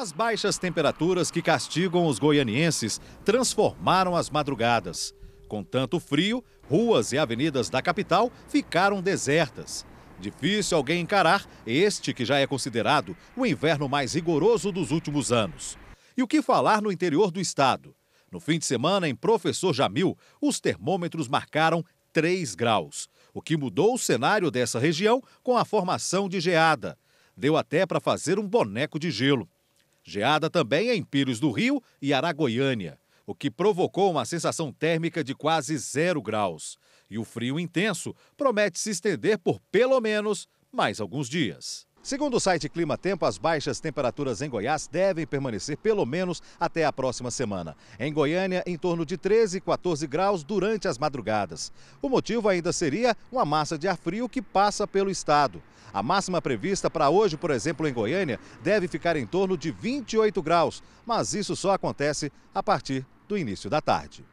As baixas temperaturas que castigam os goianienses transformaram as madrugadas. Com tanto frio, ruas e avenidas da capital ficaram desertas. Difícil alguém encarar este que já é considerado o inverno mais rigoroso dos últimos anos. E o que falar no interior do estado? No fim de semana, em Professor Jamil, os termômetros marcaram 3 graus, o que mudou o cenário dessa região com a formação de geada. Deu até para fazer um boneco de gelo. Geada também é em Pires do Rio e Aragoiânia, o que provocou uma sensação térmica de quase zero graus. E o frio intenso promete se estender por pelo menos mais alguns dias. Segundo o site Clima Tempo, as baixas temperaturas em Goiás devem permanecer pelo menos até a próxima semana. Em Goiânia, em torno de 13 e 14 graus durante as madrugadas. O motivo ainda seria uma massa de ar frio que passa pelo estado. A máxima prevista para hoje, por exemplo, em Goiânia, deve ficar em torno de 28 graus, mas isso só acontece a partir do início da tarde.